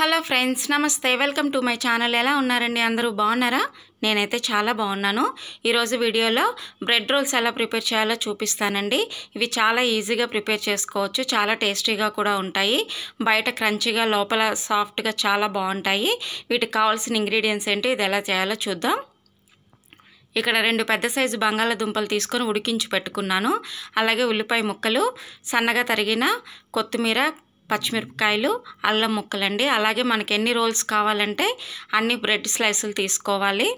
hello friends నమస్తే welcome to my channel ఎలా ఉన్నారండి అందరూ బాగున్నారా నేనైతే చాలా బాగున్నాను ఈరోజు వీడియోలో బ్రెడ్ రోల్స్ ఎలా ప్రిపేర్ చేయాలో చూపిస్తానండి ఇవి చాలా ఈజీగా ప్రిపేర్ చేసుకోవచ్చు చాలా టేస్టీగా కూడా ఉంటాయి బయట క్రంచీగా లోపల సాఫ్ట్గా చాలా బాగుంటాయి వీటికి కావాల్సిన ఇంగ్రీడియంట్స్ ఏంటి ఇది ఎలా చేయాలో చూద్దాం ఇక్కడ రెండు పెద్ద సైజు బంగాళాదుంపలు తీసుకొని ఉడికించి పెట్టుకున్నాను అలాగే ఉల్లిపాయ ముక్కలు సన్నగా తరిగిన కొత్తిమీర పచ్చిమిరపకాయలు అల్లం ముక్కలండి అలాగే మనకి ఎన్ని రోల్స్ కావాలంటే అన్ని బ్రెడ్ స్లైసులు తీసుకోవాలి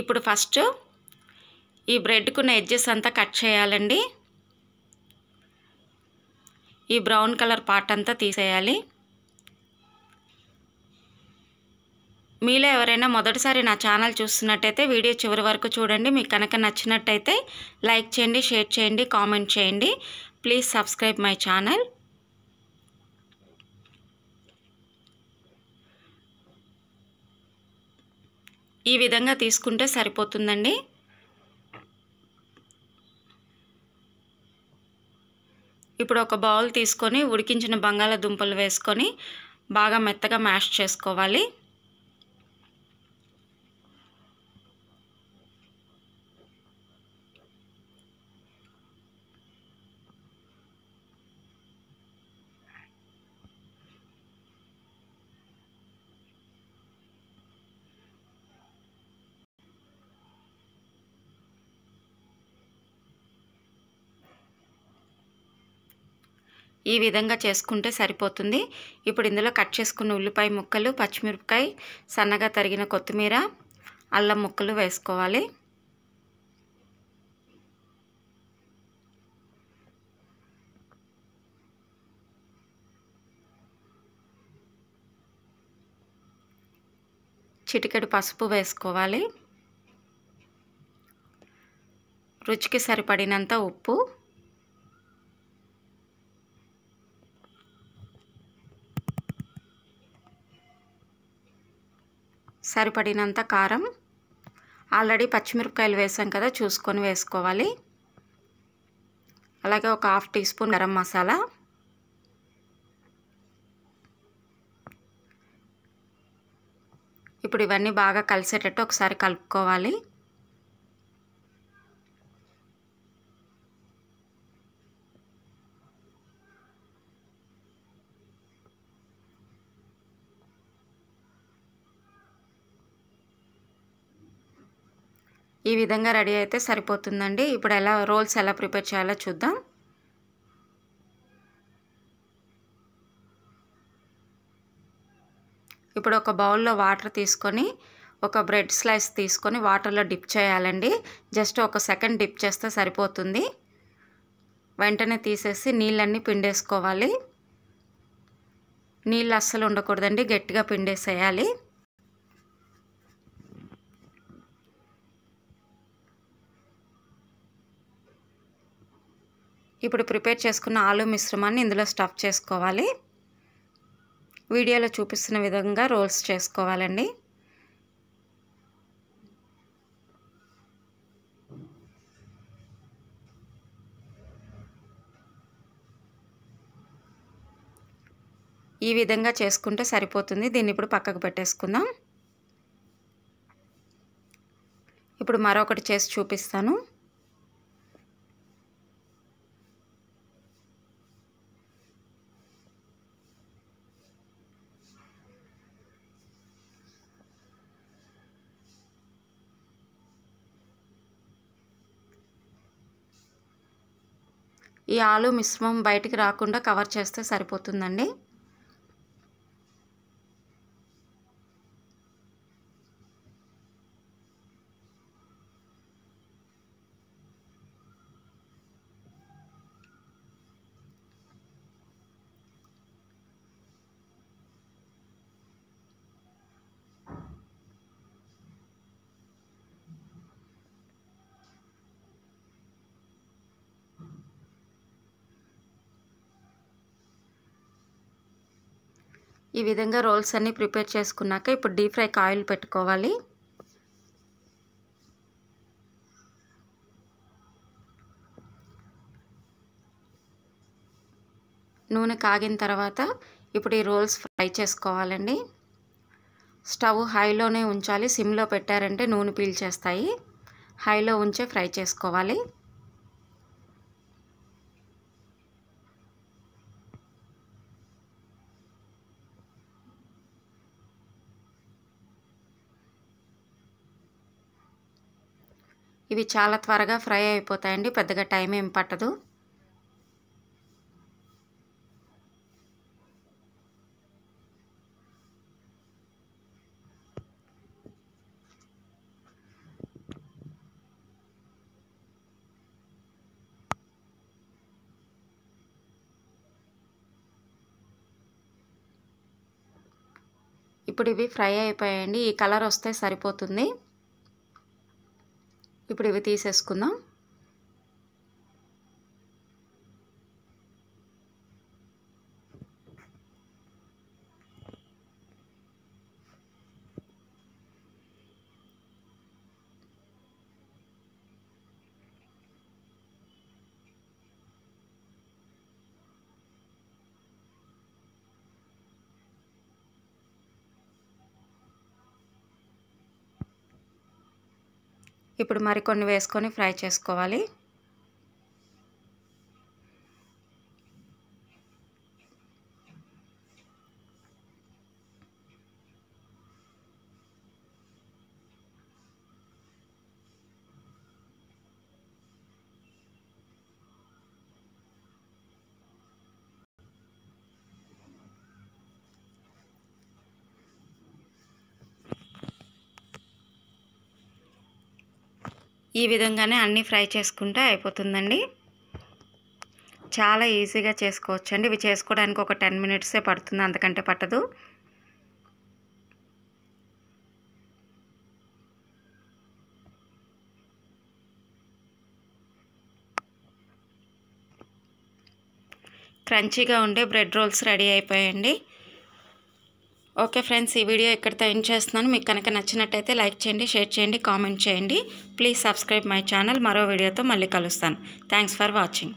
ఇప్పుడు ఫస్ట్ ఈ బ్రెడ్కున్న ఎడ్జెస్ అంతా కట్ చేయాలండి ఈ బ్రౌన్ కలర్ పార్ట్ అంతా తీసేయాలి మీలో ఎవరైనా మొదటిసారి నా ఛానల్ చూస్తున్నట్టయితే వీడియో చివరి వరకు చూడండి మీకు కనుక నచ్చినట్టయితే లైక్ చేయండి షేర్ చేయండి కామెంట్ చేయండి ప్లీజ్ సబ్స్క్రైబ్ మై ఛానల్ ఈ విధంగా తీసుకుంటే సరిపోతుందండి ఇప్పుడు ఒక బౌల్ తీసుకొని ఉడికించిన బంగాళదుంపలు వేసుకొని బాగా మెత్తగా మ్యాష్ చేసుకోవాలి ఈ విధంగా చేసుకుంటే సరిపోతుంది ఇప్పుడు ఇందులో కట్ చేసుకున్న ఉల్లిపాయ ముక్కలు పచ్చిమిరపకాయ సన్నగా తరిగిన కొత్తిమీర అల్లం ముక్కలు వేసుకోవాలి చిటికెడు పసుపు వేసుకోవాలి రుచికి సరిపడినంత ఉప్పు సరిపడినంత కారం ఆల్రెడీ పచ్చిమిరపకాయలు వేసాం కదా చూసుకొని వేసుకోవాలి అలాగే ఒక half teaspoon garam masala ఇప్పుడు ఇవన్నీ బాగా కలిసేటట్టు ఒకసారి కలుపుకోవాలి ఈ విధంగా రెడీ అయితే సరిపోతుందండి ఇప్పుడు ఎలా రోల్స్ ఎలా ప్రిపేర్ చేయాలో చూద్దాం ఇప్పుడు ఒక బౌల్లో వాటర్ తీసుకొని ఒక బ్రెడ్ స్లైస్ తీసుకొని వాటర్లో డిప్ చేయాలండి జస్ట్ ఒక సెకండ్ డిప్ చేస్తే సరిపోతుంది వెంటనే తీసేసి నీళ్ళన్నీ పిండేసుకోవాలి నీళ్ళు అస్సలు ఉండకూడదండి గట్టిగా పిండేసేయాలి ఇప్పుడు ప్రిపేర్ చేసుకున్న ఆలు మిశ్రమాన్ని ఇందులో స్టఫ్ చేసుకోవాలి వీడియోలో చూపిస్తున్న విధంగా రోల్స్ చేసుకోవాలండి ఈ విధంగా చేసుకుంటే సరిపోతుంది దీన్ని ఇప్పుడు పక్కకు పెట్టేసుకుందాం ఇప్పుడు మరొకటి చేసి చూపిస్తాను ఈ ఆలు మిశ్రమం బయటికి రాకుండా కవర్ చేస్తే సరిపోతుందండి ఈ విధంగా రోల్స్ అన్నీ ప్రిపేర్ చేసుకున్నాక ఇప్పుడు డీప్ ఫ్రై ఆయిల్ పెట్టుకోవాలి నూనె కాగిన తర్వాత ఇప్పుడు ఈ రోల్స్ ఫ్రై చేసుకోవాలండి స్టవ్ హైలోనే ఉంచాలి సిమ్లో పెట్టారంటే నూనె పీల్చేస్తాయి హైలో ఉంచే ఫ్రై చేసుకోవాలి ఇవి చాలా త్వరగా ఫ్రై అయిపోతాయండి పెద్దగా టైం ఏం పట్టదు ఇప్పుడు ఇవి ఫ్రై అయిపోయాయండి ఈ కలర్ వస్తే సరిపోతుంది ఇప్పుడు ఇవి తీసేసుకుందాం ఇప్పుడు మరికొన్ని వేసుకొని ఫ్రై చేసుకోవాలి ఈ విధంగానే అన్నీ ఫ్రై చేసుకుంటే అయిపోతుందండి చాలా ఈజీగా చేసుకోవచ్చు అండి ఇవి చేసుకోవడానికి ఒక టెన్ మినిట్సే పడుతుంది అంతకంటే పట్టదు క్రంచీగా ఉండే బ్రెడ్ రోల్స్ రెడీ అయిపోయాయండి ఓకే ఫ్రెండ్స్ ఈ వీడియో ఇక్కడితో ఎండ్ చేస్తున్నాను మీకు కనుక నచ్చినట్టయితే లైక్ చేయండి షేర్ చేయండి కామెంట్ చేయండి ప్లీజ్ సబ్స్క్రైబ్ మై ఛానల్ మరో వీడియోతో మళ్ళీ కలుస్తాను థ్యాంక్స్ ఫర్ వాచింగ్